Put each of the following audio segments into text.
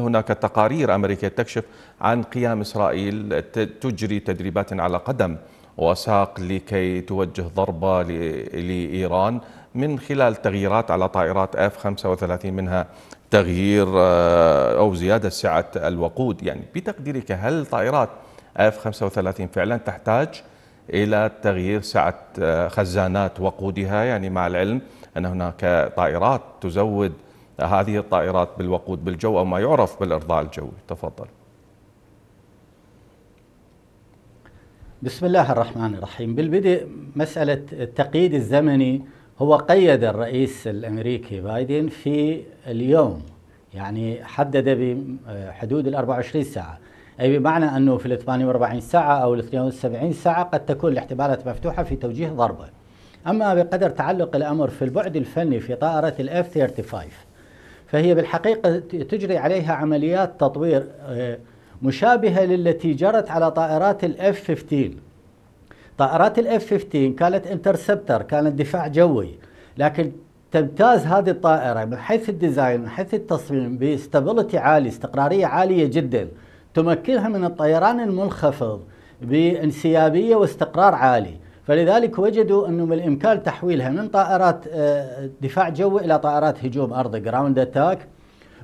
هناك تقارير أمريكية تكشف عن قيام إسرائيل تجري تدريبات على قدم وساق لكي توجه ضربة لإيران من خلال تغييرات على طائرات اف 35 منها تغيير آه، أو زيادة سعة الوقود يعني بتقديرك هل طائرات اف 35 فعلا تحتاج إلى تغيير سعة آه، خزانات وقودها يعني مع العلم أن هناك طائرات تزود هذه الطائرات بالوقود بالجو أو ما يعرف بالإرضاء الجوي تفضل بسم الله الرحمن الرحيم بالبدء مسألة التقييد الزمني هو قيد الرئيس الأمريكي بايدن في اليوم يعني حدد بحدود ال 24 ساعة أي بمعنى أنه في ال 48 ساعة أو ال 72 ساعة قد تكون الاحتمالات مفتوحة في توجيه ضربة أما بقدر تعلق الأمر في البعد الفني في طائرة الاف F-35 فهي بالحقيقة تجري عليها عمليات تطوير آه، مشابهة للتي جرت على طائرات الاف 15 طائرات الاف 15 كانت انترسبتر كانت دفاع جوي لكن تمتاز هذه الطائرة من حيث الديزاين من حيث التصميم باستابلتي عالي استقرارية عالية جدا تمكنها من الطيران المنخفض بانسيابية واستقرار عالي فلذلك وجدوا أنه بالامكان تحويلها من طائرات آه، دفاع جوي إلى طائرات هجوم أرضي جراوند أتاك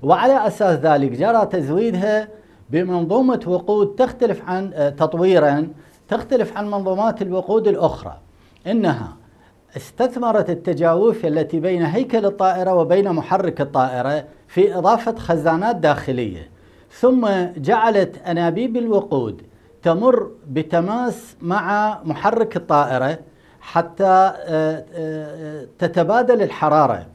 وعلى أساس ذلك جرى تزويدها بمنظومة وقود تختلف عن آه، تطويرا تختلف عن منظومات الوقود الأخرى إنها استثمرت التجاوف التي بين هيكل الطائرة وبين محرك الطائرة في إضافة خزانات داخلية ثم جعلت أنابيب الوقود تمر بتماس مع محرك الطائرة حتى آه، آه، تتبادل الحرارة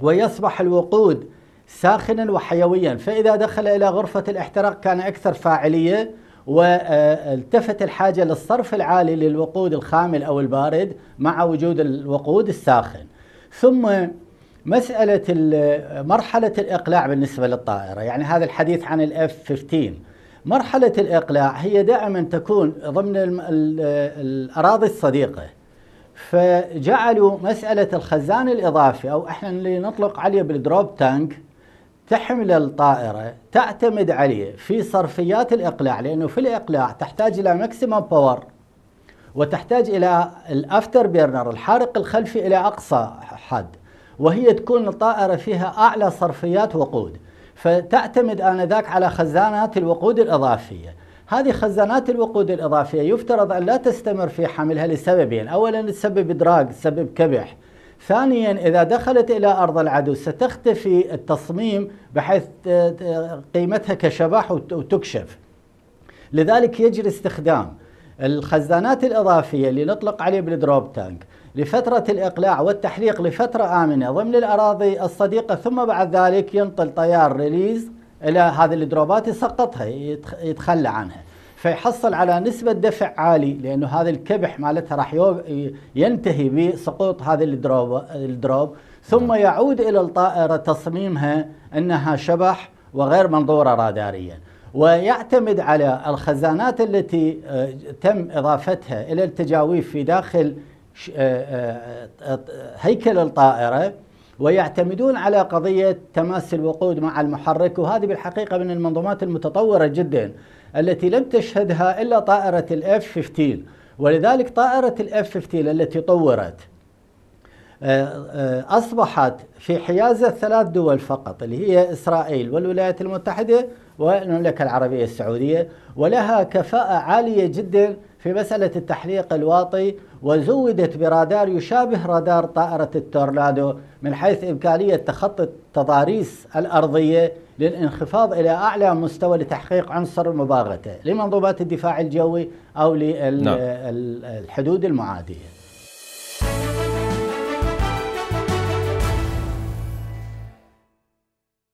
ويصبح الوقود ساخنا وحيويا فإذا دخل إلى غرفة الاحتراق كان أكثر فاعلية والتفت الحاجة للصرف العالي للوقود الخامل أو البارد مع وجود الوقود الساخن ثم مسألة مرحلة الإقلاع بالنسبة للطائرة يعني هذا الحديث عن f 15 مرحلة الإقلاع هي دائما تكون ضمن الأراضي الصديقة فجعلوا مسألة الخزان الإضافي أو إحنا اللي نطلق عليه بالدروب تانك تحمل الطائرة تعتمد عليه في صرفيات الإقلاع لأنه في الإقلاع تحتاج إلى ماكسيمم باور وتحتاج إلى الأفتر بيرنر الحارق الخلفي إلى أقصى حد وهي تكون الطائرة فيها أعلى صرفيات وقود فتعتمد آنذاك على خزانات الوقود الإضافية هذه خزانات الوقود الإضافية يفترض أن لا تستمر في حملها لسببين أولا تسبب دراج، تسبب كبح ثانيا إذا دخلت إلى أرض العدو ستختفي التصميم بحيث قيمتها كشباح وتكشف لذلك يجري استخدام الخزانات الإضافية اللي نطلق عليه بالدروب تانك لفترة الإقلاع والتحليق لفترة آمنة ضمن الأراضي الصديقة ثم بعد ذلك ينقل طيار ريليز إلى هذه الدروبات يسقطها يتخلى عنها فيحصل على نسبة دفع عالي لأنه هذا الكبح مالتها راح ينتهي بسقوط هذه الدروب, الدروب ثم يعود إلى الطائرة تصميمها أنها شبح وغير منظورة راداريا ويعتمد على الخزانات التي آه، تم إضافتها إلى التجاويف في داخل آه، آه، آه، هيكل الطائرة ويعتمدون على قضية تماس الوقود مع المحرك وهذه بالحقيقة من المنظومات المتطورة جدا التي لم تشهدها إلا طائرة الاف 15 ولذلك طائرة الاف 15 التي طورت أصبحت في حيازة ثلاث دول فقط اللي هي إسرائيل والولايات المتحدة والمملكة العربية السعودية ولها كفاءة عالية جدا في مسألة التحليق الواطي وزودت برادار يشابه رادار طائرة التورنادو من حيث إمكانية تخطي التضاريس الأرضية للانخفاض إلى أعلى مستوى لتحقيق عنصر مباغته لمنظومات الدفاع الجوي أو للحدود نعم. المعادية